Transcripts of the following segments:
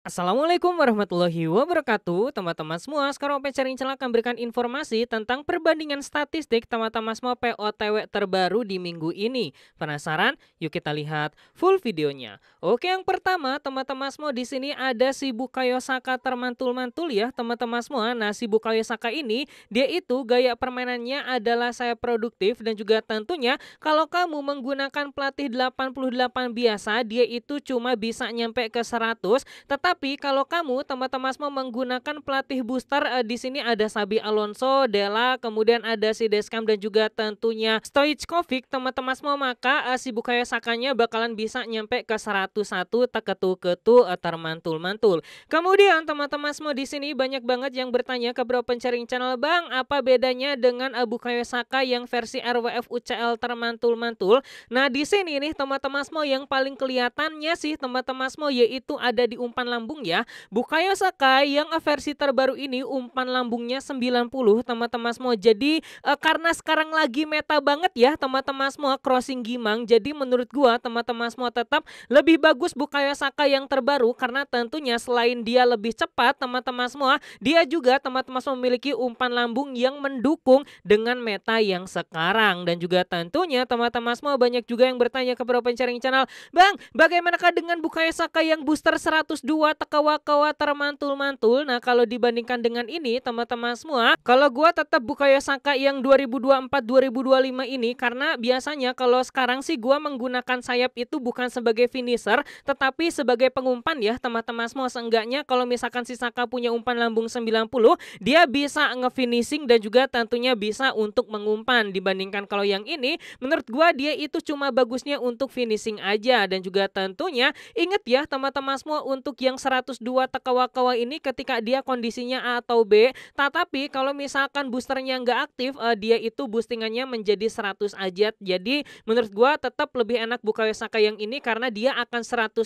Assalamualaikum warahmatullahi wabarakatuh Teman-teman semua, sekarang Open Sharing Channel akan berikan informasi tentang perbandingan statistik teman-teman semua POTW terbaru di minggu ini Penasaran? Yuk kita lihat full videonya Oke yang pertama teman-teman semua di sini ada si Bukayo Saka termantul-mantul ya teman-teman semua Nah si Bukayo Saka ini dia itu gaya permainannya adalah saya produktif Dan juga tentunya kalau kamu menggunakan pelatih 88 biasa dia itu cuma bisa nyampe ke 100 Tetapi tapi kalau kamu teman-teman semua menggunakan pelatih booster uh, di sini ada Sabi Alonso, Dela, kemudian ada si Descam dan juga tentunya Stoichkovic teman-teman semua maka uh, si Bukayo Sakanya bakalan bisa nyampe ke 101 teketu-ketu eh, termantul-mantul. Kemudian teman-teman semua di sini banyak banget yang bertanya ke Bro Pencaring Channel, "Bang, apa bedanya dengan eh, Bukayo Saka yang versi RWF UCL termantul-mantul?" Nah, di sini nih teman-teman semua yang paling kelihatannya sih teman-teman semua yaitu ada di umpan lambung ya. Bukayo Sakai yang versi terbaru ini umpan lambungnya 90 teman-teman semua. Jadi uh, karena sekarang lagi meta banget ya teman-teman semua crossing Gimang. Jadi menurut gua teman-teman semua tetap lebih bagus Bukayo Sakai yang terbaru karena tentunya selain dia lebih cepat teman-teman semua, dia juga teman-teman semua memiliki umpan lambung yang mendukung dengan meta yang sekarang dan juga tentunya teman-teman semua banyak juga yang bertanya kepada pencarian channel, "Bang, bagaimanakah dengan Bukayo Sakai yang booster 102 ketawa termantul-mantul. Nah, kalau dibandingkan dengan ini, teman-teman semua, kalau gua tetap buka Yosaka yang 2024-2025 ini karena biasanya kalau sekarang sih gua menggunakan sayap itu bukan sebagai finisher, tetapi sebagai pengumpan ya, teman-teman semua. Seenggaknya kalau misalkan si Saka punya umpan lambung 90, dia bisa ngefinishing dan juga tentunya bisa untuk mengumpan dibandingkan kalau yang ini menurut gua dia itu cuma bagusnya untuk finishing aja dan juga tentunya inget ya teman-teman semua untuk yang 102 tekawa-kawa ini ketika dia kondisinya A atau B, tetapi kalau misalkan boosternya nggak aktif, uh, dia itu boostingannya menjadi 100 aja. Jadi menurut gua tetap lebih enak buka Saka yang ini karena dia akan 101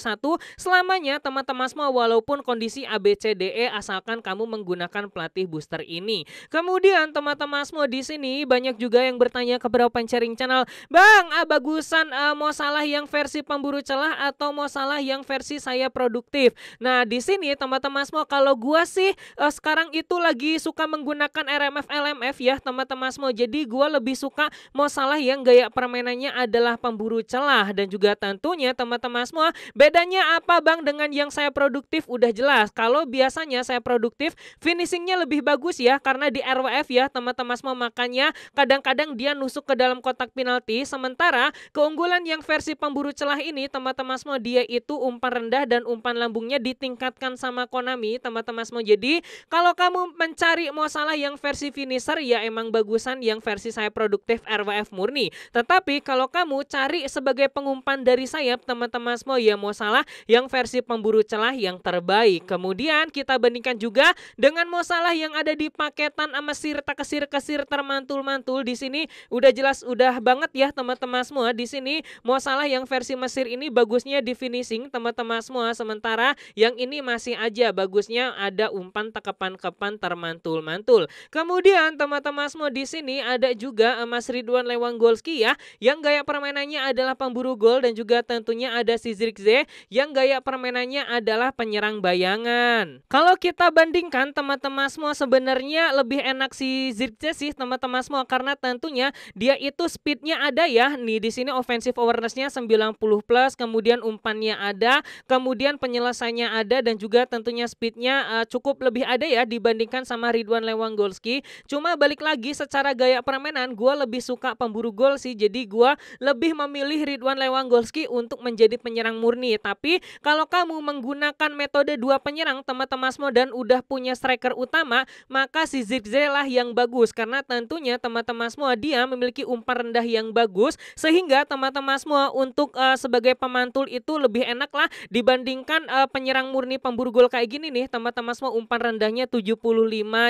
selamanya teman-teman semua walaupun kondisi ABCDE asalkan kamu menggunakan pelatih booster ini. Kemudian teman-teman semua di sini banyak juga yang bertanya kepada beberapa Sharing Channel, "Bang, ah, bagusan uh, mau salah yang versi pemburu celah atau mau salah yang versi saya produktif?" Nah, di sini teman-teman semua kalau gua sih uh, sekarang itu lagi suka menggunakan RMF LMF ya, teman-teman semua. Jadi gua lebih suka mau salah yang gaya permainannya adalah pemburu celah dan juga tentunya teman-teman semua bedanya apa Bang dengan yang saya produktif udah jelas. Kalau biasanya saya produktif finishingnya lebih bagus ya karena di RWF ya teman-teman semua makanya kadang-kadang dia nusuk ke dalam kotak penalti sementara keunggulan yang versi pemburu celah ini teman-teman semua dia itu umpan rendah dan umpan lambungnya di ditingkatkan sama Konami teman-teman semua. Jadi kalau kamu mencari masalah yang versi finisher ya emang bagusan yang versi saya produktif RWF murni. Tetapi kalau kamu cari sebagai pengumpan dari sayap teman-teman semua ya masalah yang versi pemburu celah yang terbaik. Kemudian kita bandingkan juga dengan masalah yang ada di paketan sama sirta kesir kesir termantul-mantul di sini udah jelas udah banget ya teman-teman semua di sini masalah yang versi Mesir ini bagusnya di finishing teman-teman semua sementara ya yang ini masih aja bagusnya ada umpan tekepan kepan termantul-mantul. Kemudian teman-teman semua di sini ada juga eh, Mas Ridwan Lewangolski ya yang gaya permainannya adalah pemburu gol dan juga tentunya ada si Zirkze yang gaya permainannya adalah penyerang bayangan. Kalau kita bandingkan teman-teman semua sebenarnya lebih enak si Zirkze sih teman-teman semua karena tentunya dia itu speednya ada ya nih di sini offensive awarenessnya 90 plus kemudian umpannya ada kemudian penyelesaiannya ada dan juga tentunya speednya uh, cukup lebih ada ya dibandingkan sama Ridwan Lewandowski. Cuma balik lagi secara gaya permainan gue lebih suka pemburu gol sih. Jadi gue lebih memilih Ridwan Lewandowski untuk menjadi penyerang murni. Tapi kalau kamu menggunakan metode dua penyerang teman-teman semua dan udah punya striker utama, maka si Zirkzee lah yang bagus karena tentunya teman-teman semua dia memiliki umpan rendah yang bagus sehingga teman-teman semua untuk uh, sebagai pemantul itu lebih enak lah dibandingkan uh, penyerang penyerang murni pemburu gol kayak gini nih teman-teman semua umpan rendahnya 75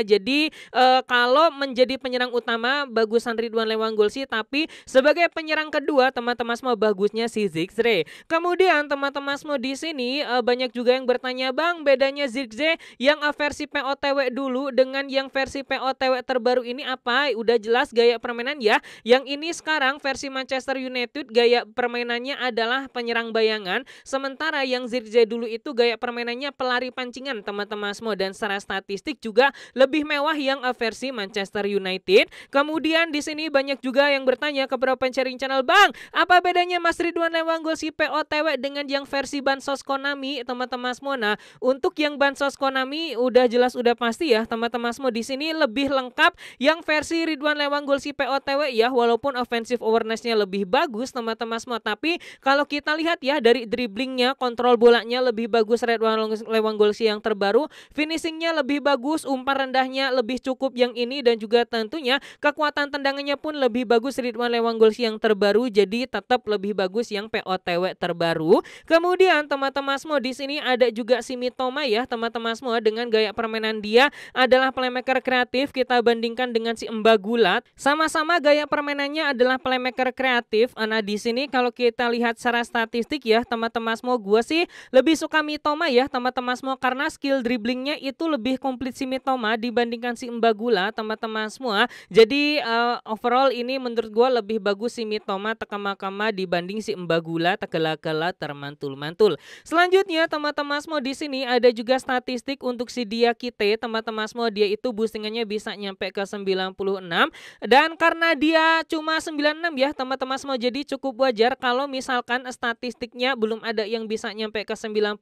jadi e, kalau menjadi penyerang utama bagusan Ridwan Lewang gol sih tapi sebagai penyerang kedua teman-teman semua bagusnya si Zigzre kemudian teman-teman semua di sini e, banyak juga yang bertanya bang bedanya Zigzre yang eh, versi POTW dulu dengan yang versi POTW terbaru ini apa udah jelas gaya permainan ya yang ini sekarang versi Manchester United gaya permainannya adalah penyerang bayangan sementara yang Zirze dulu itu gaya kayak permainannya pelari pancingan teman-teman semua dan secara statistik juga lebih mewah yang eh, versi Manchester United. Kemudian di sini banyak juga yang bertanya ke beberapa sharing channel Bang, apa bedanya Mas Ridwan gol si POTW dengan yang versi Bansos Konami teman-teman semua? Nah, untuk yang Bansos Konami udah jelas udah pasti ya teman-teman semua di sini lebih lengkap yang versi Ridwan gol si POTW ya walaupun offensive awarenessnya lebih bagus teman-teman semua tapi kalau kita lihat ya dari dribblingnya kontrol bolanya lebih bagus Redwan Lewangolsi yang terbaru. Finishingnya lebih bagus, umpan rendahnya lebih cukup yang ini dan juga tentunya kekuatan tendangannya pun lebih bagus Ridwan Lewangolsi yang terbaru. Jadi tetap lebih bagus yang POTW terbaru. Kemudian teman-teman semua di sini ada juga si Mitoma ya teman-teman semua dengan gaya permainan dia adalah playmaker kreatif. Kita bandingkan dengan si Mbak Gulat. Sama-sama gaya permainannya adalah playmaker kreatif. Nah di sini kalau kita lihat secara statistik ya teman-teman semua gue sih lebih suka Mito Mitoma ya teman-teman semua karena skill dribblingnya itu lebih komplit si Mitoma dibandingkan si Mbagula teman-teman semua. Ah. Jadi uh, overall ini menurut gua lebih bagus si Mitoma tekama-kama dibanding si Mbagula tegela-gela termantul-mantul. Selanjutnya teman-teman semua di sini ada juga statistik untuk si Dia Kite teman-teman semua dia itu boostingannya bisa nyampe ke 96 dan karena dia cuma 96 ya teman-teman semua jadi cukup wajar kalau misalkan statistiknya belum ada yang bisa nyampe ke 90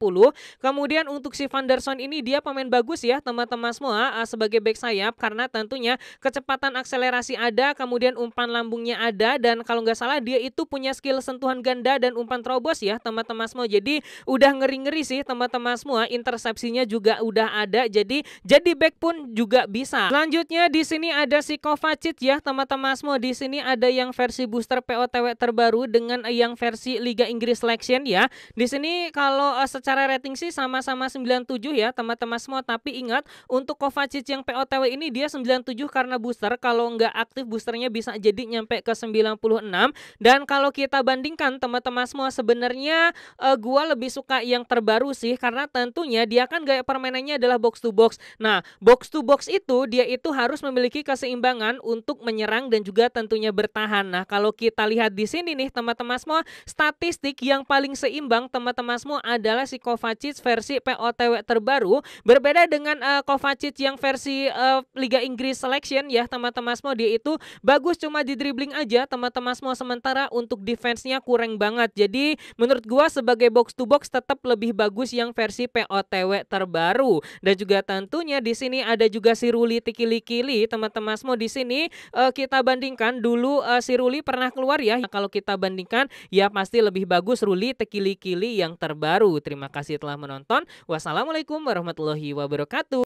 Kemudian untuk si Van der ini dia pemain bagus ya teman-teman semua ah, sebagai back sayap karena tentunya kecepatan akselerasi ada, kemudian umpan lambungnya ada dan kalau nggak salah dia itu punya skill sentuhan ganda dan umpan terobos ya teman-teman semua. Jadi udah ngeri-ngeri sih teman-teman semua, intersepsinya juga udah ada. Jadi jadi back pun juga bisa. Selanjutnya di sini ada si Kovacic ya teman-teman semua. Di sini ada yang versi booster POTW terbaru dengan yang versi Liga Inggris selection ya. Di sini kalau eh, secara rating masing-masing sih sama-sama 97 ya teman-teman semua tapi ingat untuk Kovacic yang POTW ini dia 97 karena booster kalau nggak aktif boosternya bisa jadi nyampe ke 96 dan kalau kita bandingkan teman-teman semua sebenarnya uh, gua lebih suka yang terbaru sih karena tentunya dia kan gaya permainannya adalah box to box. Nah, box to box itu dia itu harus memiliki keseimbangan untuk menyerang dan juga tentunya bertahan. Nah, kalau kita lihat di sini nih teman-teman semua statistik yang paling seimbang teman-teman semua adalah si Kovacic Kovacic versi POTW terbaru berbeda dengan uh, Kovacic yang versi uh, Liga Inggris selection ya teman-teman semua dia itu bagus cuma di dribbling aja teman-teman semua sementara untuk defense-nya kurang banget. Jadi menurut gua sebagai box to box tetap lebih bagus yang versi POTW terbaru dan juga tentunya di sini ada juga si Ruli Tikili-Kili teman-teman semua di sini uh, kita bandingkan dulu uh, si Ruli pernah keluar ya. Nah, kalau kita bandingkan ya pasti lebih bagus Ruli Tikili-Kili yang terbaru. Terima kasih telah telah menonton. Wassalamualaikum warahmatullahi wabarakatuh.